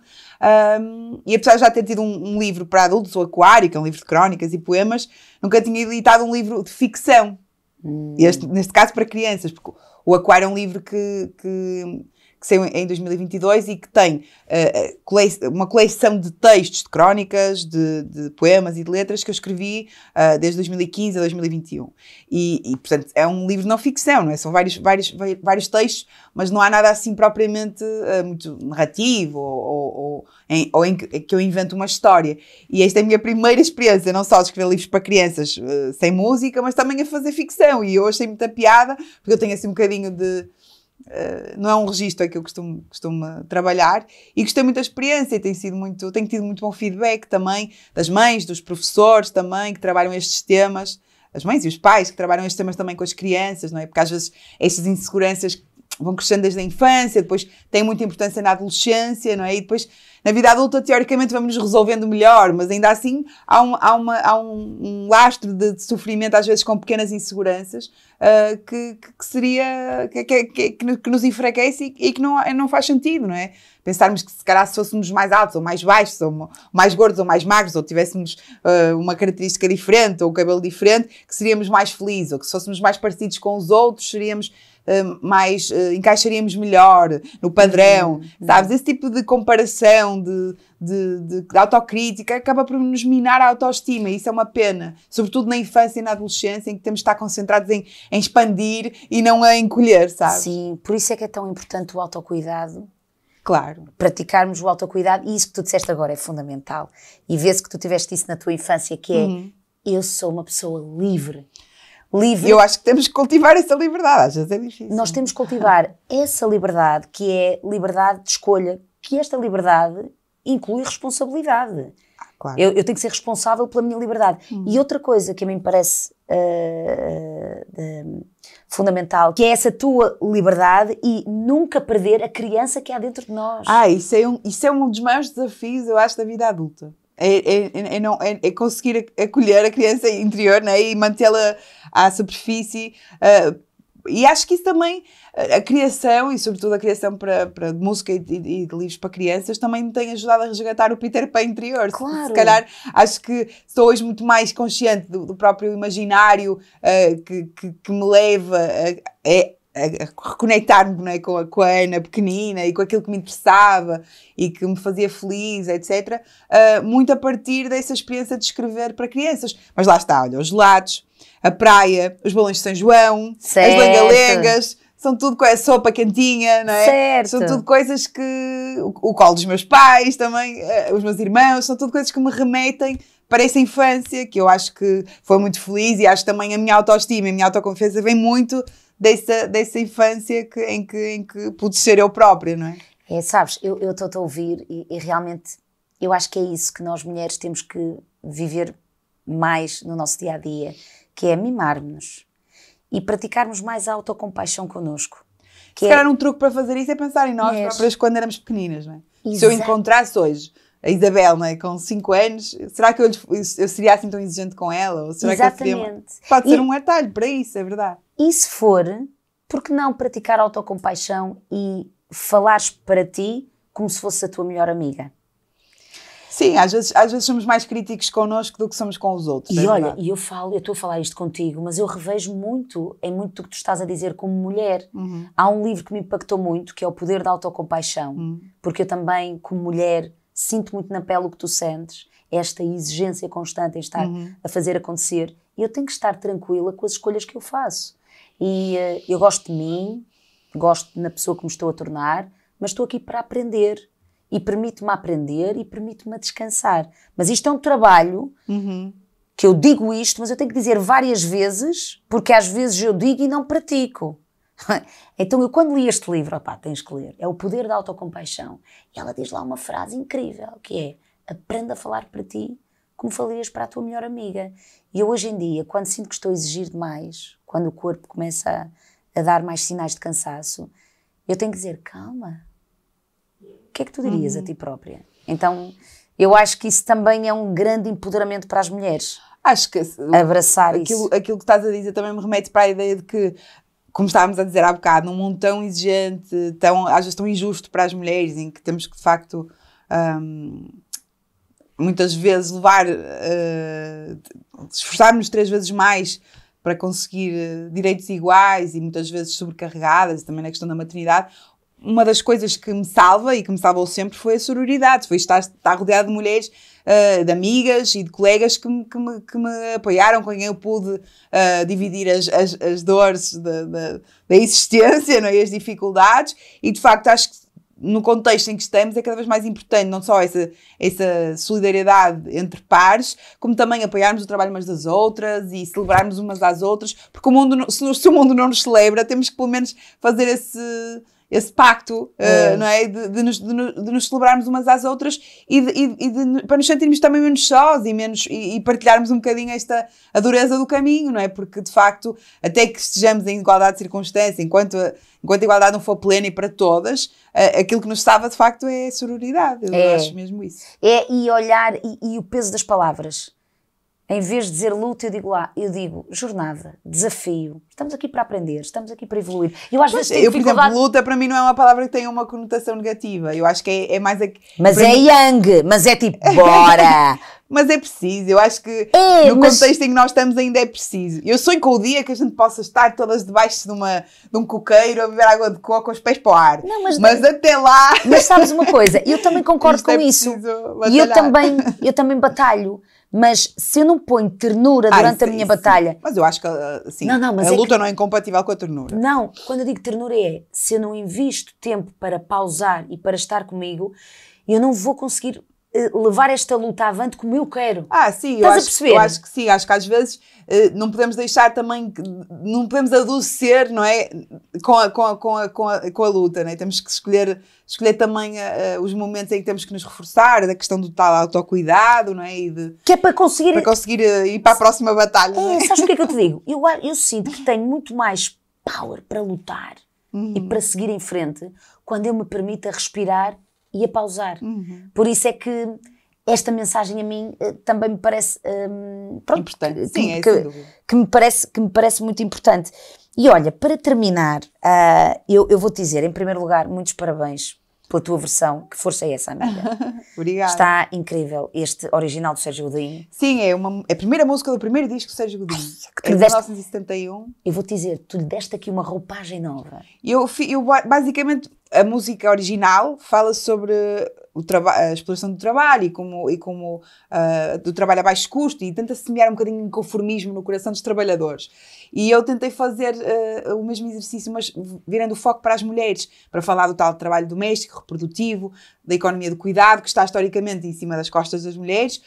Um, e apesar de já ter tido um, um, livro para adultos, o Aquário, que é um livro de crónicas e poemas, nunca tinha editado um livro de ficção. Hum. Este, neste caso, para crianças, porque o Aquário é um livro que, que que saiu em 2022 e que tem uh, cole uma coleção de textos, de crónicas, de, de, poemas e de letras que eu escrevi uh, desde 2015 a 2021. E, e, portanto, é um livro de não ficção, não é? São vários, vários, vários textos, mas não há nada assim propriamente uh, muito narrativo ou, ou, ou, em, ou em que, em que, eu invento uma história. E esta é a minha primeira experiência, não só de escrever livros para crianças sem música, mas também a fazer ficção. E eu achei muita piada, porque eu tenho assim um bocadinho de eh, não é um registro é que eu costumo, costumo eh, trabalhar e gostei muito da experiência e tem sido muito, tenho tido muito bom feedback também das mães, dos professores também que trabalham estes temas, as mães e os pais que trabalham estes temas também com as crianças, não é? Porque às vezes é estas inseguranças vão crescendo desde a infância, depois têm muita importância na adolescência, não é? E depois, na vida adulta, teoricamente, vamos nos resolvendo melhor, mas ainda assim há um, há uma, há um, um lastro de, de, sofrimento, às vezes com pequenas inseguranças, uh, que, que, seria. que, que, que nos enfraquece e, e, que não, não faz sentido, não é? Pensarmos que se calhar se fôssemos mais altos ou mais baixos, ou mais gordos ou mais magros, ou tivéssemos uh, uma característica diferente ou um cabelo diferente, que seríamos mais felizes, ou que se fôssemos mais parecidos com os outros, seríamos eh, mais eh, encaixaríamos melhor no padrão, uhum, uhum. sabes? Esse tipo de comparação, de, de, de, de autocrítica, acaba por nos minar a autoestima e isso é uma pena, sobretudo na infância e na adolescência, em que temos de estar concentrados em, em expandir e não a encolher, sabes? Sim, por isso é que é tão importante o autocuidado. Claro. Praticarmos o autocuidado e isso que tu disseste agora é fundamental. E vê-se que tu tiveste isso na tua infância, que é uhum. eu sou uma pessoa livre livre. Eu acho que temos que cultivar essa liberdade, às vezes é difícil. Nós temos que cultivar essa liberdade, que é liberdade de escolha, que esta liberdade inclui responsabilidade. Ah, claro. eu, eu, tenho que ser responsável pela minha liberdade. Hum. E outra coisa que a mim parece uh, uh, fundamental, que é essa tua liberdade e nunca perder a criança que há dentro de nós. Ah, isso é um, isso é um dos maiores desafios, eu acho, da vida adulta. É, é, é, não, é, é conseguir acolher a criança interior né? e mantê-la à superfície. Uh, e acho que isso também, a criação, e sobretudo a criação para, para música e, e, de livros para crianças, também me tem ajudado a resgatar o Peter Pan interior. Claro. Se, se calhar acho que sou hoje muito mais consciente do, do próprio imaginário uh, que, que, que, me leva a, a é a reconectar-me né, com, a, com a Ana pequenina e com aquilo que me interessava e que me fazia feliz, etc. Uh, ah, muito a partir dessa experiência de escrever para crianças. Mas lá está, olha, os gelados, a praia, os balões de São João, certo. as lengalengas, são tudo a sopa quentinha, não é? Certo. São tudo coisas que. O, o colo dos meus pais também, uh, os meus irmãos, são tudo coisas que me remetem para essa infância, que eu acho que foi muito feliz e acho também a minha autoestima, a minha autoconfiança vem muito dessa, dessa infância que, em, que, em que pude ser eu própria, não é? É, sabes, eu estou-te a ouvir e, e, realmente eu acho que é isso que nós mulheres temos que viver mais no nosso dia a dia, que é mimarmos nos e praticarmos mais a autocompaixão connosco. Que Se é... calhar um truque para fazer isso é pensar em nós yes. próprias quando éramos pequeninas, não é? Exato. Se eu encontrasse hoje a Isabel, né, com 5 anos, será que eu, eu, seria assim tão exigente com ela? Ou será Exatamente. Que eu seria, pode ser um atalho para isso, é verdade. E se for, por que não praticar autocompaixão e falares para ti como se fosse a tua melhor amiga? Sim, às vezes, às vezes somos mais críticos connosco do que somos com os outros. E é olha, e eu falo, eu estou a falar isto contigo, mas eu revejo muito em é muito do que tu estás a dizer como mulher. Uhum. Há um livro que me impactou muito, que é O Poder da Autocompaixão, uhum. porque eu também, como mulher, sinto muito na pele o que tu sentes, é esta exigência constante em estar uhum. a fazer acontecer, e eu tenho que estar tranquila com as escolhas que eu faço. E uh, eu gosto de mim, gosto na pessoa que me estou a tornar, mas estou aqui para aprender. E permito-me aprender e permito-me descansar. Mas isto é um trabalho uhum. que eu digo isto, mas eu tenho que dizer várias vezes, porque às vezes eu digo e não pratico. Então, eu quando li este livro, opá, tens que ler, é O Poder da Autocompaixão. E ela diz lá uma frase incrível, que é aprenda a falar para ti como falarias para a tua melhor amiga. E eu hoje em dia, quando sinto que estou a exigir demais, quando o corpo começa a, a dar mais sinais de cansaço, eu tenho que dizer, calma, o que é que tu dirias uhum. a ti própria? Então, eu acho que isso também é um grande empoderamento para as mulheres. Acho que abraçar aquilo, isso. aquilo que estás a dizer também me remete para a ideia de que como estávamos a dizer há bocado, num mundo tão exigente, tão, às vezes tão injusto para as mulheres, em que temos que de facto um, muitas vezes levar, uh, eh, nos três vezes mais para conseguir uh, direitos iguais e muitas vezes sobrecarregadas, também na questão da maternidade, uma das coisas que me salva e que me salvou sempre foi a sororidade, foi estar, estar rodeado de mulheres, uh, de amigas e de colegas que me, que me, que me apoiaram, com quem eu pude uh, dividir as, as, as dores da, da, da, existência não é? e as dificuldades. E de facto acho que no contexto em que estamos, é cada vez mais importante não só essa, essa solidariedade entre pares, como também apoiarmos o trabalho umas das outras e celebrarmos umas às outras, porque o mundo, se, se o mundo não nos celebra, temos que pelo menos fazer esse esse pacto, eh, é. uh, não é? De, de, nos, de, de, nos, celebrarmos umas às outras e, e, para nos sentirmos também menos sós e, menos, e, e, partilharmos um bocadinho esta a dureza do caminho, não é? Porque de facto, até que estejamos em igualdade de circunstância, enquanto a, enquanto a igualdade não for plena e para todas, uh, aquilo que nos salva de facto é a sororidade. Eu é. acho mesmo isso. É, e olhar, e, e o peso das palavras em vez de dizer luta, eu digo lá, eu digo jornada, desafio. Estamos aqui para aprender, estamos aqui para evoluir. Eu acho que vezes eu, por exemplo, luta para mim não é uma palavra que tenha uma conotação negativa. Eu acho que é, é mais. aqui. Mas para é mim... yang, mas é tipo, bora! mas é preciso. Eu acho que é, no mas... contexto em que nós estamos ainda é preciso. Eu sonho com o dia que a gente possa estar todas debaixo de, uma, de um coqueiro a beber água de coco com os pés para o ar. Não, mas, mas de... até lá. Mas sabes uma coisa? Eu também concordo Isto com é isso. Batalhar. E eu também, eu também batalho mas se eu não ponho ternura ah, durante a minha batalha. Mas eu acho que assim, não, não, a é luta é que, não é incompatível com a ternura. Não, quando eu digo ternura é se eu não invisto tempo para pausar e para estar comigo, eu não vou conseguir eh, levar esta luta avante como eu quero. Ah, sim, Estás eu acho, a perceber? eu acho que sim, acho que às vezes eh, não podemos deixar também, não podemos adoecer, não é? Com a, com a, com a, com a, com a luta, não é? Temos que escolher, escolher também eh, os momentos em que temos que nos reforçar, da questão do tal autocuidado, não é? E de, que é para conseguir. Para conseguir ir para a próxima batalha. É, é? Sabes o que é que eu te digo? Eu, eu sinto que tenho muito mais power para lutar uhum. e para seguir em frente quando eu me permito respirar e a pausar. Uhum. Por isso é que esta mensagem a mim eh, também me parece um, ehm, pronto, importante. Que, Sim, que, é que, que, me parece que me parece muito importante. E olha, para terminar, uh, eu, eu vou te dizer, em primeiro lugar, muitos parabéns pela tua versão. Que força é essa, amiga? Obrigada. Está incrível este original do Sérgio Godinho. Sim, é, uma, é a primeira música do primeiro disco do Sérgio Godinho. Ai, é de 1971. Eu vou-te dizer, tu lhe deste aqui uma roupagem nova. Eu, eu basicamente, a música original fala sobre o a exploração do trabalho e como, e como uh, do trabalho a baixo custo e tenta semear um bocadinho de conformismo no coração dos trabalhadores. E eu tentei fazer uh, o mesmo exercício, mas virando o foco para as mulheres, para falar do tal trabalho doméstico, reprodutivo, da economia do cuidado, que está historicamente em cima das costas das mulheres,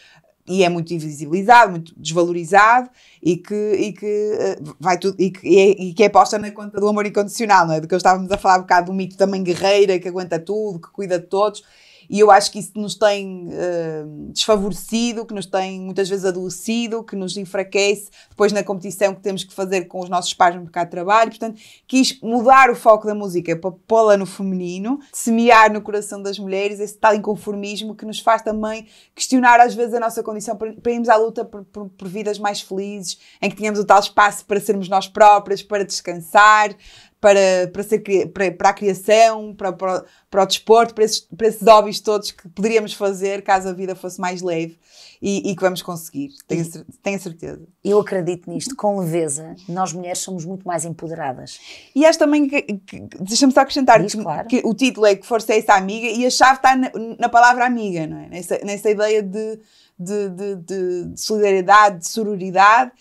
e é muito invisibilizado, muito desvalorizado e que, e que uh, vai tudo e que, é, e que, é posta na conta do amor incondicional, não é? Do que eu estávamos a falar um bocado do mito da mãe guerreira que aguenta tudo, que cuida de todos e eu acho que isso nos tem uh, desfavorecido, que nos tem muitas vezes adoecido, que nos enfraquece depois na competição que temos que fazer com os nossos pais no mercado de trabalho. Portanto, quis mudar o foco da música para pô-la no feminino, semear no coração das mulheres esse tal inconformismo que nos faz também questionar às vezes a nossa condição para, para irmos à luta por, por, por vidas mais felizes, em que tínhamos o tal espaço para sermos nós próprias, para descansar, para, para, ser, para, para a criação, para, para, para o desporto, para esses, para esses hobbies todos que poderíamos fazer caso a vida fosse mais leve e, e que vamos conseguir, tenho, tenho certeza. Eu acredito nisto, com leveza, nós mulheres somos muito mais empoderadas. E acho também que, que deixa-me só acrescentar Diz, que, claro. que, o título é que força é essa amiga e a chave está na, na palavra amiga, não é? Nessa, nessa ideia de, de, de, de solidariedade, de sororidade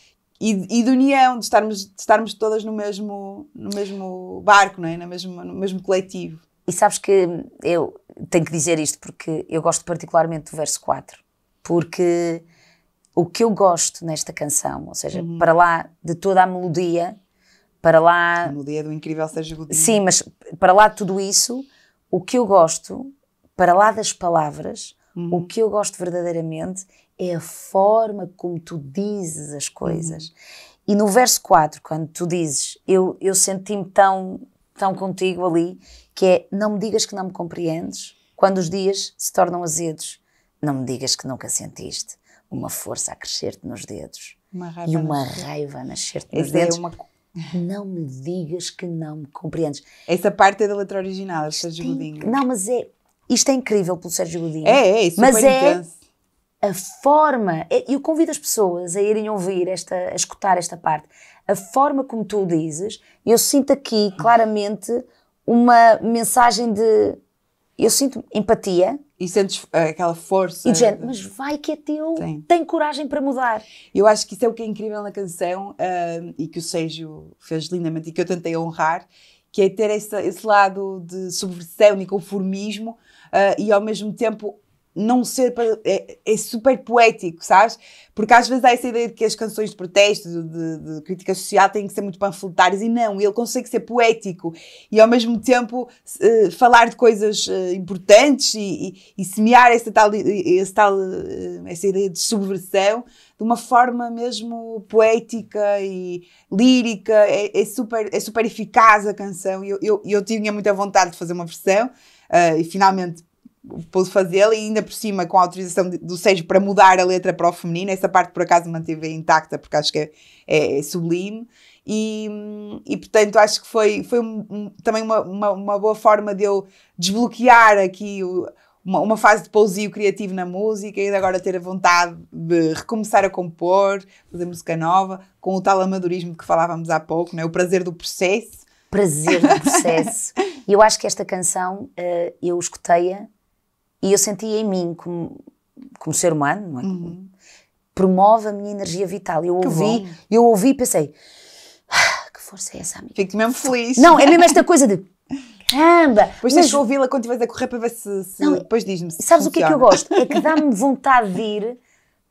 e, e de união, de estarmos, de estarmos todas no mesmo, no mesmo barco, não é? no, mesmo, no mesmo coletivo. E sabes que eu tenho que dizer isto porque eu gosto particularmente do verso 4, porque o que eu gosto nesta canção, ou seja, uhum. para lá de toda a melodia, para lá. A melodia do incrível Sérgio Godinho. Sim, mas para lá de tudo isso, o que eu gosto, para lá das palavras, uhum. o que eu gosto verdadeiramente é a forma como tu dizes as coisas. Uhum. E no verso 4, quando tu dizes, eu, eu senti-me tão, tão contigo ali, que é: não me digas que não me compreendes, quando os dias se tornam azedos, não me digas que nunca sentiste uma força a crescer-te nos dedos uma raiva e uma nascer. raiva a nascer-te nos é dedos. É uma... Não me digas que não me compreendes. Essa parte é da letra original, do Sérgio Godinho. Não, mas é. Isto é incrível pelo Sérgio Godinho. É, é, isso mas é. Intenso a forma, e eu convido as pessoas a irem ouvir, esta, a escutar esta parte, a forma como tu o dizes, eu sinto aqui claramente uma mensagem de. Eu sinto empatia. E sentes eh, aquela força. E de género, mas vai que é teu, tem. tem. coragem para mudar. Eu acho que isso é o que é incrível na canção eh, e que o Seijo fez lindamente e que eu tentei honrar, que é ter esse, esse lado de subversão e conformismo uh, e ao mesmo tempo não ser. É, é, super poético, sabes? Porque às vezes há essa ideia de que as canções de protesto, de, de crítica social, têm que ser muito panfletárias e não, ele consegue ser poético e ao mesmo tempo uh, falar de coisas uh, importantes e, e, e, semear essa tal, esse tal, uh, essa ideia de subversão de uma forma mesmo poética e lírica. É, é super, é super eficaz a canção e eu, eu, eu tinha muita vontade de fazer uma versão e finalmente pôde fazê-la e ainda por cima com a autorização do Sérgio para mudar a letra para o feminino. Essa parte por acaso manteve intacta porque acho que é, é, é sublime. E, e, portanto acho que foi, foi um, um, também uma, uma, uma, boa forma de eu desbloquear aqui o, uma, uma, fase de pousio criativo na música e agora ter a vontade de recomeçar a compor, fazer música nova, com o tal amadorismo de que falávamos há pouco, né? o prazer do processo. Prazer do processo. E eu acho que esta canção, eh, eu escutei-a e eu senti em mim, como, como ser humano, não é? Uhum. promove a minha energia vital. Eu ouvi, eu ouvi e pensei, ah, que força é essa, amiga? Fico mesmo feliz. Não, é mesmo esta coisa de, caramba! Depois tens é que ouvi-la quando estiveres a correr para ver se, se não, depois diz-me Sabes funciona. o que é que eu gosto? É que dá-me vontade de ir,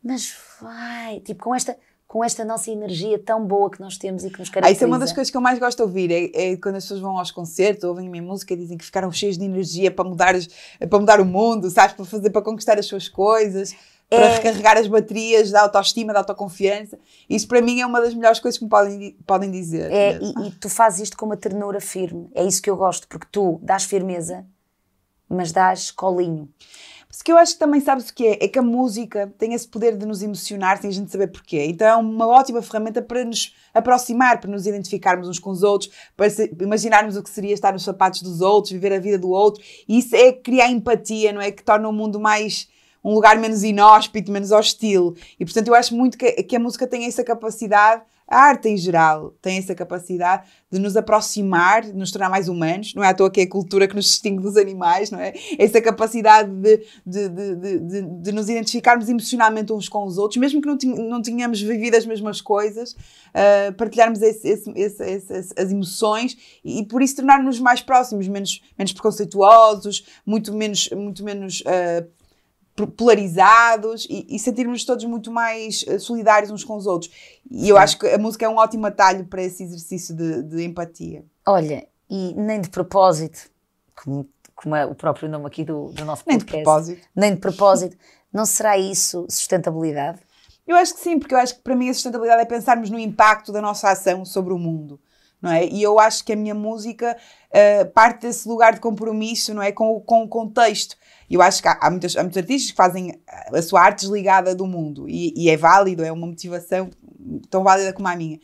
mas vai, tipo com esta com esta nossa energia tão boa que nós temos e que nos caracteriza. Ah, isso é uma das coisas que eu mais gosto de ouvir, é, é quando as pessoas vão aos concertos, ouvem a minha música e dizem que ficaram cheios de energia para mudar, os, para mudar o mundo, sabes, para fazer, para conquistar as suas coisas, é... para recarregar as baterias da autoestima, da autoconfiança. Isso para mim é uma das melhores coisas que me podem, podem dizer. É, e, e tu fazes isto com uma ternura firme, é isso que eu gosto, porque tu dás firmeza, mas dás colinho. Porque eu acho que também sabes o que é? É que a música tem esse poder de nos emocionar sem a gente saber porquê. Então é uma ótima ferramenta para nos aproximar, para nos identificarmos uns com os outros, para imaginarmos o que seria estar nos sapatos dos outros, viver a vida do outro. E isso é criar empatia, não é? Que torna o mundo mais um lugar menos inóspito, menos hostil. E portanto eu acho muito que, que a música tem essa capacidade a arte em geral tem essa capacidade de nos aproximar, de nos tornar mais humanos, não é à toa que é a cultura que nos distingue dos animais, não é? Essa capacidade de, de, de, de, de nos identificarmos emocionalmente uns com os outros, mesmo que não, não tenhamos vivido as mesmas coisas, uh, partilharmos esse, esse, esse, as emoções e, e por isso tornar-nos mais próximos, menos, menos preconceituosos, muito menos, muito menos uh, polarizados e, e sentirmos todos muito mais eh, solidários uns com os outros. E eu acho que a música é um ótimo atalho para esse exercício de, de empatia. Olha, e nem de propósito, como, como é o próprio nome aqui do, do nosso podcast. Nem de propósito. Nem de propósito. Não será isso sustentabilidade? Eu acho que sim, porque eu acho que para mim a sustentabilidade é pensarmos no impacto da nossa ação sobre o mundo. Não é? E eu acho que a minha música uh, parte desse lugar de compromisso não é? com, com o contexto eu acho que há, há, muitos, há muitos artistas que fazem a sua arte desligada do mundo e, e é válido, é uma motivação tão válida como a minha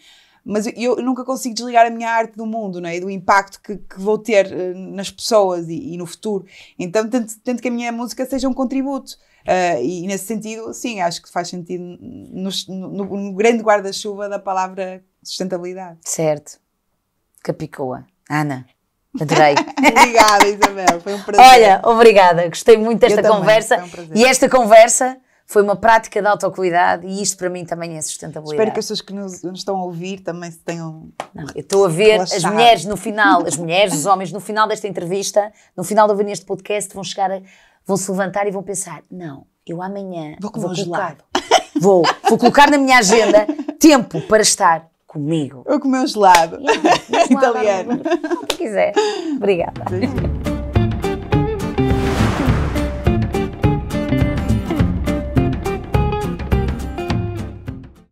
mas eu, nunca consigo desligar a minha arte do mundo, não é? E do impacto que, que, vou ter eh, nas pessoas e, e no futuro. Então tento, tento, que a minha música seja um contributo. Uh, e, e nesse sentido, sim, acho que faz sentido no, no, no grande guarda-chuva da palavra sustentabilidade. Certo. Capicua. Ana. Adorei. obrigada, Isabel. Foi um prazer. Olha, obrigada. Gostei muito desta Eu conversa. um e esta conversa foi uma prática de autocuidade e isto para mim também é sustentabilidade. Espero que as pessoas que nos, nos estão a ouvir também se tenham. Não, eu estou a ver relaxado. as mulheres no final, as mulheres, os homens no final desta entrevista, no final de ouvir neste podcast, vão chegar, vão se levantar e vão pensar: não, eu amanhã vou, vou colocar, vou, vou colocar na minha agenda tempo para estar comigo. Ou comer um gelado. Italiano. O que quiser. Obrigada.